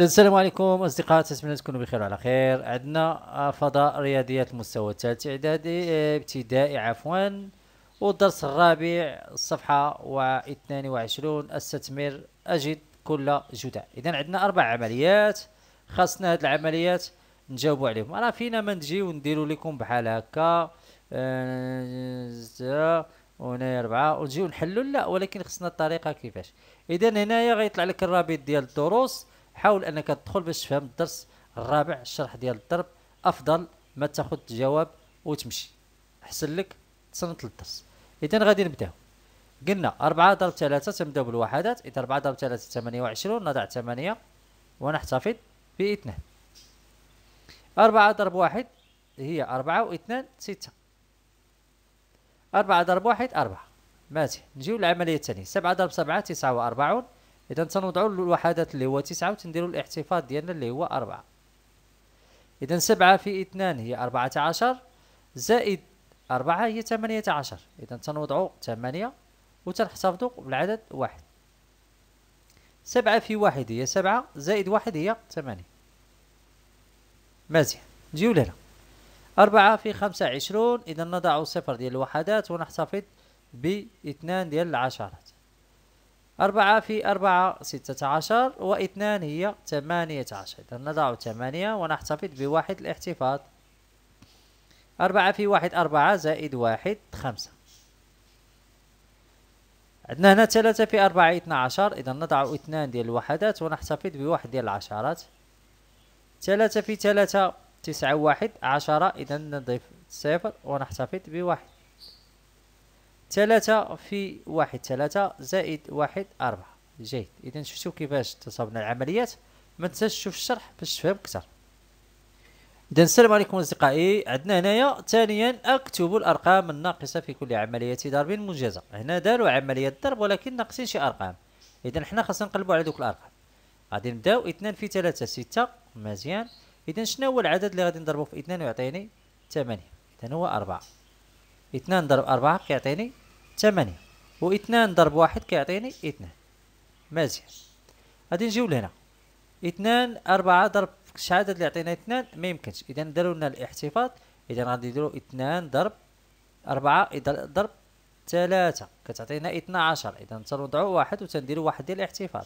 السلام عليكم اصدقاء نتمنى تكونوا بخير وعلى خير عندنا فضاء رياضيات المستوى الثالث اعدادي ابتدائي عفوا والدرس الرابع الصفحه 22 استثمر اجد كل جدع اذا عندنا اربع عمليات خاصنا هاد العمليات نجاوبوا عليهم راه فينا ما نجي ونديروا لكم بحال هكا آه، هنا ربعة ونجيو نحلوا لا ولكن خصنا الطريقه كيفاش اذا هنايا غيطلع لك الرابط ديال الدروس حاول انك تدخل باش تفهم الدرس الرابع الشرح ديال الضرب افضل ما تاخذ جواب وتمشي احسن لك تصنت للدرس اذا غادي نبداو قلنا 4 ضرب 3 تنبداو بالوحدات اذا 4 ضرب 3 28 نضع 8 ونحتفظ ب 2 4 ضرب 1 هي 4 و2 6 4 ضرب 1 4 ماشي نجيو للعمليه الثانيه 7 ضرب 7 49 اذا تنوضعوا الوحدات اللي هو تسعة وتنديروا الاحتفاظ ديالنا اللي هو أربعة اذا سبعة في اثنان هي أربعة عشر زائد أربعة هي ثمانية عشر اذا تنوضعوا ثمانية وتنحتفظوا بالعدد واحد سبعة في واحد هي سبعة زائد واحد هي ثمانية مزيان نجيو لهنا أربعة في خمسة عشرون إذا نضع صفر ديال الوحدات ونحتفظ باثنان ديال العشرات أربعة في أربعة ستة عشر واثنان هي ثمانية عشر إذا نضع ثمانية ونحتفظ بواحد الاحتفاظ أربعة في واحد أربعة زائد واحد خمسة عندنا هنا ثلاثة في أربعة اثنا عشر إذا نضع اثنان ديال الوحدات ونحتفظ بواحد ديال العشرات ثلاثة في ثلاثة تسعة واحد عشرة إذا نضيف صفر ونحتفظ بواحد ثلاثة في واحد ثلاثة زائد واحد أربعة جيد إذا شفتوا كيفاش تصابنا العمليات ما تنساش تشوف الشرح باش تفهم أكثر إذا السلام عليكم أصدقائي عندنا هنايا ثانيا أكتب الأرقام الناقصة في كل عملية ضرب منجزة هنا داروا عملية ضرب ولكن ناقصين شي أرقام إذا حنا خاصنا نقلبوا على دوك الأرقام غادي نبداو اثنان في ثلاثة ستة مزيان إذا شنو هو العدد اللي غادي نضربه في اثنان ويعطيني ثمانية إذا هو أربعة اثنان ضرب أربعة كيعطيني ثمانية 2 ضرب واحد كيعطيني اثنان مزيان غادي نجيو لهنا اثنان أربعة ضرب العدد اللي عطينا اثنان ما يمكنش إذا داروا لنا الاحتفاظ إذا غادي نديرو اثنان ضرب أربعة ضرب ثلاثة كتعطينا اثنا عشر إذا تنوضعو واحد وتنديرو واحد ديال الاحتفاظ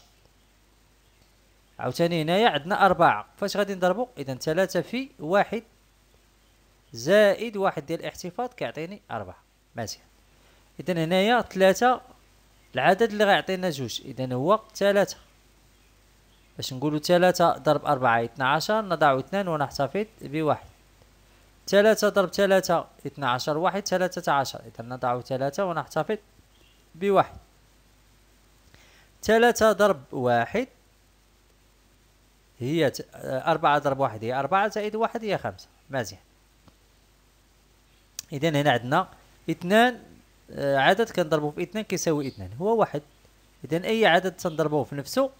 عاوتاني هنايا عندنا أربعة فاش غادي نضربو إذا ثلاثة في واحد زائد واحد ديال الاحتفاظ كيعطيني أربعة مزيان اذا هنايا ثلاثة العدد اللي غيعطينا جوج اذا هو ثلاثة باش نقولوا ثلاثة ضرب أربعة عشر نضع اثنان ونحتفظ بواحد ثلاثة ضرب ثلاثة عشر واحد ثلاثة عشر اذا نضع ثلاثة ونحتفظ بواحد ثلاثة ضرب واحد هي آه، أربعة ضرب واحد هي أربعة زائد واحد هي خمسة مزيان إذا هنا عندنا اثنان آه، عدد كنضربوه في اثنان كيساوي اثنان هو واحد اذا اي عدد تنضربوه في نفسه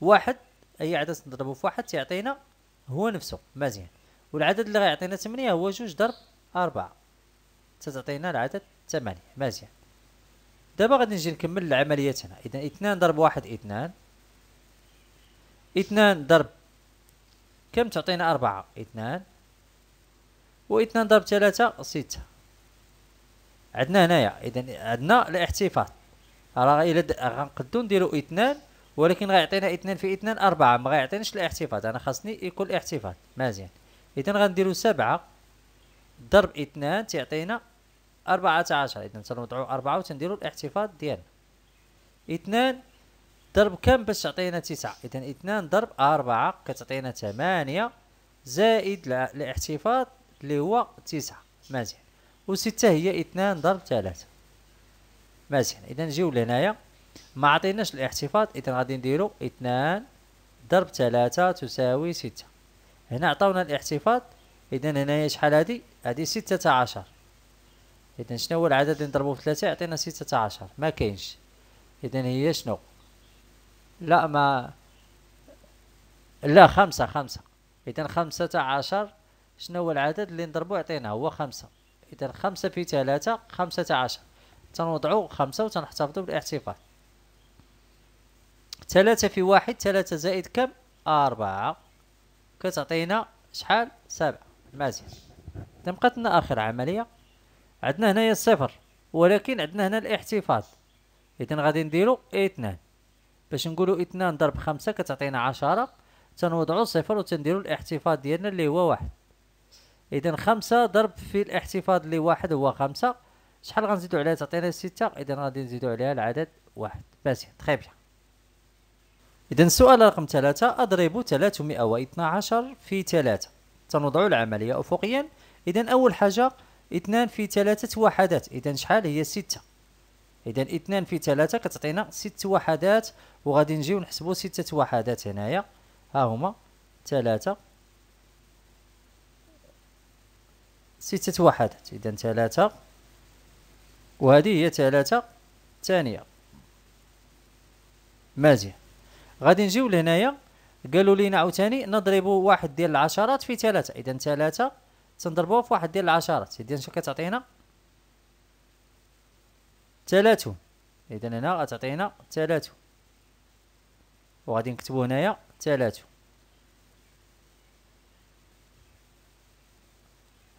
واحد اي عدد تنضربوه في واحد تيعطينا هو نفسه مزيان والعدد اللي غيعطينا ثمانية هو جوج ضرب أربعة تتعطينا العدد ثمانية مزيان دابا غادي نجي نكمل العملية هنا إذا اثنان ضرب واحد اثنان اثنان ضرب كم تعطينا أربعة اثنان واثنان ضرب ثلاثة ستة عندنا هنايا اذا عندنا الاحتفاظ راه الا غنقدو نديرو اثنان ولكن غيعطينا اثنان في اثنان اربعه ما غيعطيناش الاحتفاظ انا خاصني يكون الاحتفاظ مزيان اذا غنديرو سبعه ضرب اثنان تيعطينا أربعة عشر اذا تنوضعو أربعة وتنديرو الاحتفاظ ديالنا اثنان ضرب كم باش تعطينا تسعة اذا اثنان ضرب أربعة كتعطينا ثمانية زائد الاحتفاظ اللي هو تسعة مزيان وستة هي اثنان ضرب ثلاثة مزيان اذا نجيو لهنايا ما عطيناش الاحتفاظ اذا غادي نديرو اثنان ضرب ثلاثة تساوي ستة هنا عطاونا الاحتفاظ اذا هنايا شحال هادي هادي ستة عشر اذا شنو هو العدد اللي نضربو في ثلاثة يعطينا ستة عشر ما كاينش اذا هي شنو لا ما لا خمسة خمسة اذا خمسة عشر شنو هو العدد اللي نضربو يعطينا هو خمسة إذا خمسة في ثلاثة خمسة عشر تنوضعو خمسة وتنحتفظو بالاحتفاظ ثلاثة في واحد ثلاثة زائد كم أربعة كتعطينا شحال سبعة مزيان إذا بقات لنا آخر عملية عندنا هنايا صفر ولكن عندنا هنا الاحتفاظ إذا غادي نديرو اثنان باش نقولو اثنان ضرب خمسة كتعطينا عشرة تنوضعو صفر وتنديرو الاحتفاظ ديالنا اللي هو واحد اذا خمسة ضرب في الاحتفاظ اللي واحد هو خمسة شحال غنزيدو عليها تعطينا ستة اذا غادي نزيدو عليها العدد واحد باسيح تخي بيان اذا السؤال رقم ثلاثة اضرب 312 في ثلاثة سنضع العملية افقيا اذا اول حاجة اثنان في ثلاثة وحدات اذا شحال هي ستة اذا اثنان في ثلاثة كتعطينا ست وحدات وغادي نجيو نحسبو ستة وحدات هنايا ها هما ثلاثة ستة وحدات إذا ثلاثة وهذه هي ثلاثة ثانية مزيان غادي نجيو لهنايا قالوا لينا عاوتاني نضربوا واحد ديال العشرات في ثلاثة إذا ثلاثة تنضربوها في واحد ديال العشرات إذا شنو كتعطينا ثلاثون إذا هنا غتعطينا ثلاثون وغادي نكتبو هنايا ثلاثون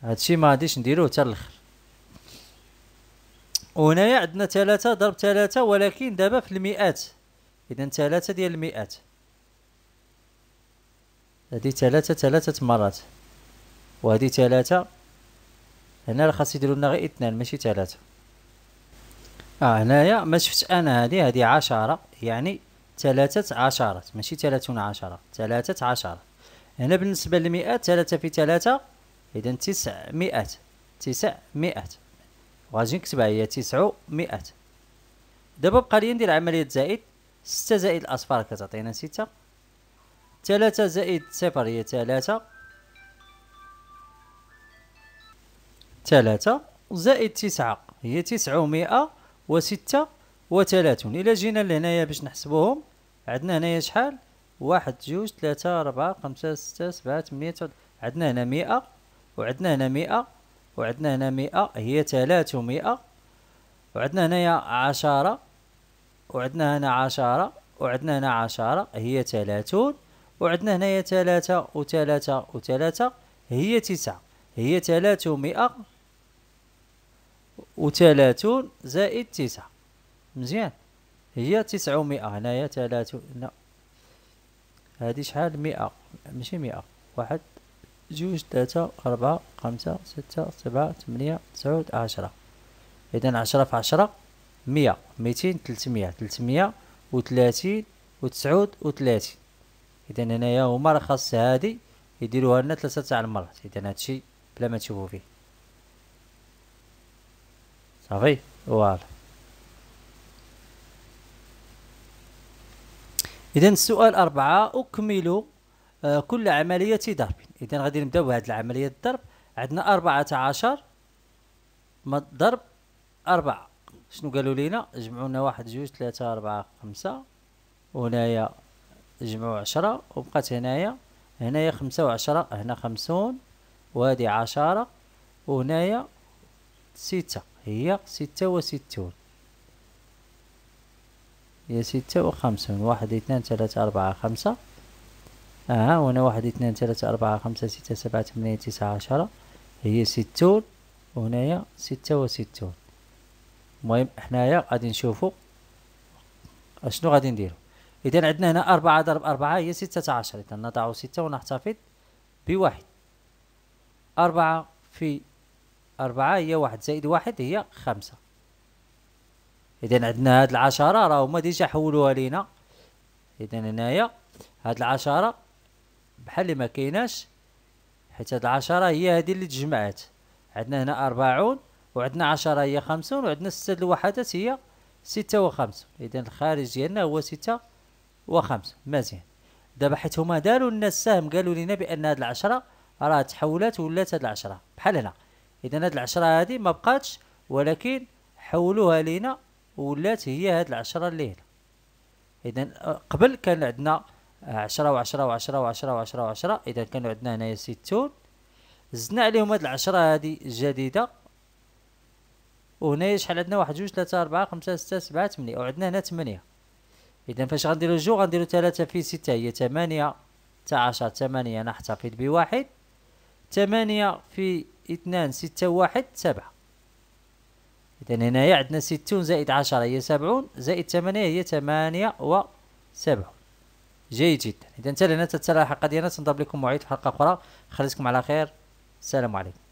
هادشي ما غاديش نديروه حتى الاخر وهنايا عندنا ثلاثة ضرب ثلاثة ولكن دابا في المئات اذا ثلاثة ديال المئات هادي ثلاثة ثلاثة مرات وهادي ثلاثة هنا راه خاص يديرو لنا غير اثنان ماشي ثلاثة اه هنايا ما شفت انا هادي هادي عشرة يعني ثلاثة عشرات ماشي ثلاثون عشرة ثلاثة عشرة هنا بالنسبة للمئات ثلاثة في ثلاثة اذا 900 900 وغادي نكتبها هي 900 دابا بقى لي ندير عمليه زائد 6 زائد الاصفار كتعطينا 6 3 زائد صفر هي 3 3 زائد 9 هي وستة وتلاتون الى جينا لهنايا باش نحسبوهم عندنا هنايا شحال واحد جوج ثلاثة ربعة خمسة ستة سبعة ثمانية عندنا هنا مئة وعندنا هنا مئة وعندنا هنا مئة هي 300 وعندنا هنايا عشرة وعندنا هنا عشرة وعندنا هنا عشرة هي 30 وعندنا هنايا 3 و 3 هي تسعة هي و 30 زائد تسعة مزيان هي 900 هنايا تلاتون لا شحال مئة ماشي مئة واحد جوج تلاتة أربعة خمسة ستة سبعة تمنية تسعود عشرة إذا عشرة في عشرة مية ميتين تلتمية تلتمية وتلاتين وتسعود وتلاتين إذا هنايا هما راه خاص هادي يديروها لنا تلاتة تاع المرات إذا هادشي بلا ما تشوفو فيه صافي فوالا إذا السؤال أربعة أكمل آه، كل عملية ضرب إذا غادي نبداو بهاد العملية الضرب عندنا أربعة عشر ضرب أربعة شنو قالوا لينا جمعوا لنا واحد جوج ثلاثة أربعة خمسة وهنايا جمعوا عشرة وبقات هنايا هنايا خمسة وعشرة هنا خمسون وهادي عشرة وهنايا ستة هي ستة وستون هي ستة وخمسون واحد اثنان ثلاثة أربعة خمسة ها آه، هنا واحد اثنان ثلاثة أربعة خمسة ستة سبعة ثمانية تسعة عشرة هي ستون وهنايا ستة وستون المهم حنايا غادي نشوفو اشنو غادي نديرو إذا عندنا هنا أربعة ضرب أربعة هي ستة عشر إذا نضع ستة ونحتفظ بواحد أربعة في أربعة هي واحد زائد واحد هي خمسة إذا عندنا هاد العشرة راه هما ديجا حولوها لينا إذا هنايا هاد العشرة بحال اللي ما كايناش حيت هاد العشرة هي هادي اللي تجمعات عندنا هنا أربعون وعندنا عشرة هي خمسون وعندنا ستة الوحدات هي ستة وخمسون إذا الخارج ديالنا هو ستة وخمسون مزيان دابا حيت هما داروا لنا السهم قالوا لنا بأن هاد العشرة راه تحولات ولات هاد العشرة بحال هنا إذا هاد العشرة هادي ما بقاتش ولكن حولوها لينا ولات هي هاد العشرة اللي هنا إذا آه، قبل كان عندنا عشرة وعشرة وعشرة وعشرة وعشرة وعشرة إذا كانوا عندنا هنايا ستون زدنا عليهم هاد العشرة هادي جديدة وهنايا شحال عندنا واحد جوج ثلاثة أربعة خمسة ستة سبعة ثمانية وعندنا هنا ثمانية إذا فاش غنديرو جو غنديرو ثلاثة في ستة هي ثمانية تاع عشرة ثمانية نحتفظ بواحد ثمانية في اثنان ستة واحد سبعة إذا هنايا عندنا ستون زائد عشرة هي سبعون زائد ثمانية هي ثمانية وسبعون جيد جدا اذا انتهينا الحلقه ديالنا تنضرب لكم موعد في حلقه اخرى خليتكم على خير السلام عليكم